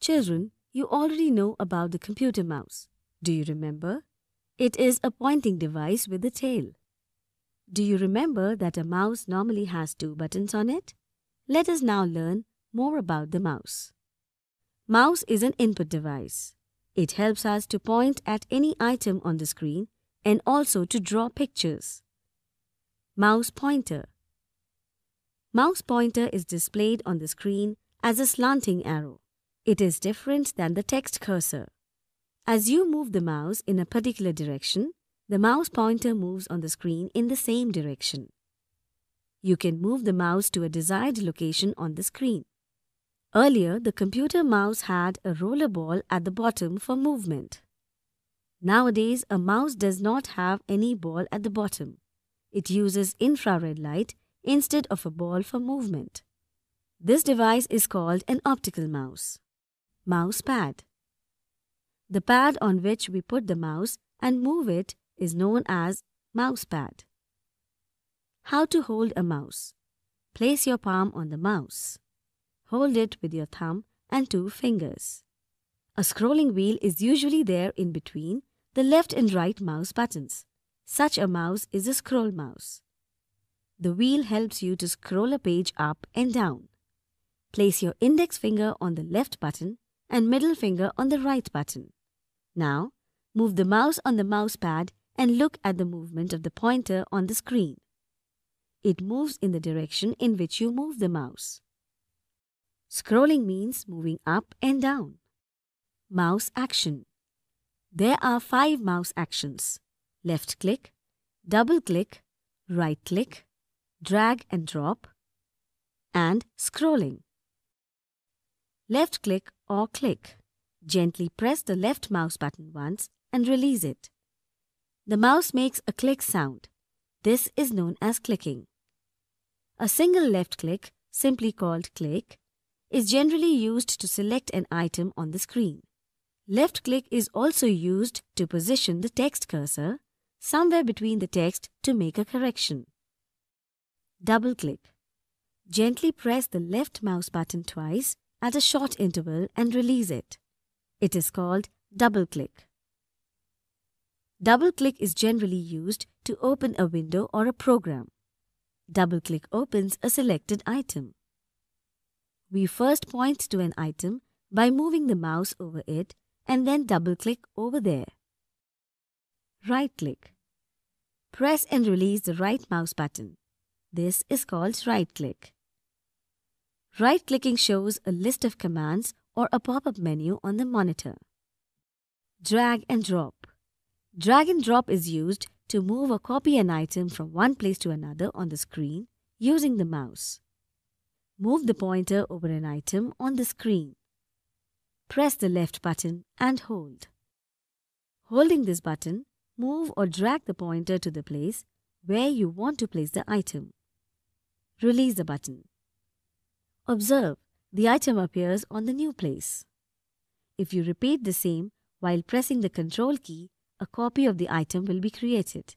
Children, you already know about the computer mouse. Do you remember? It is a pointing device with a tail. Do you remember that a mouse normally has two buttons on it? Let us now learn more about the mouse. Mouse is an input device. It helps us to point at any item on the screen and also to draw pictures. Mouse pointer. Mouse pointer is displayed on the screen as a slanting arrow. It is different than the text cursor. As you move the mouse in a particular direction, the mouse pointer moves on the screen in the same direction. You can move the mouse to a desired location on the screen. Earlier, the computer mouse had a roller ball at the bottom for movement. Nowadays, a mouse does not have any ball at the bottom. It uses infrared light instead of a ball for movement. This device is called an optical mouse mouse pad. The pad on which we put the mouse and move it is known as mouse pad. How to hold a mouse. Place your palm on the mouse. Hold it with your thumb and two fingers. A scrolling wheel is usually there in between the left and right mouse buttons. Such a mouse is a scroll mouse. The wheel helps you to scroll a page up and down. Place your index finger on the left button and middle finger on the right button. Now, move the mouse on the mouse pad and look at the movement of the pointer on the screen. It moves in the direction in which you move the mouse. Scrolling means moving up and down. Mouse action. There are five mouse actions. Left click, double click, right click, drag and drop, and scrolling. Left click or click. Gently press the left mouse button once and release it. The mouse makes a click sound. This is known as clicking. A single left click, simply called click, is generally used to select an item on the screen. Left click is also used to position the text cursor somewhere between the text to make a correction. Double click. Gently press the left mouse button twice at a short interval and release it. It is called double click. Double click is generally used to open a window or a program. Double click opens a selected item. We first point to an item by moving the mouse over it and then double click over there. Right click. Press and release the right mouse button. This is called right click. Right clicking shows a list of commands or a pop up menu on the monitor. Drag and drop. Drag and drop is used to move or copy an item from one place to another on the screen using the mouse. Move the pointer over an item on the screen. Press the left button and hold. Holding this button, move or drag the pointer to the place where you want to place the item. Release the button. Observe, the item appears on the new place. If you repeat the same while pressing the control key, a copy of the item will be created.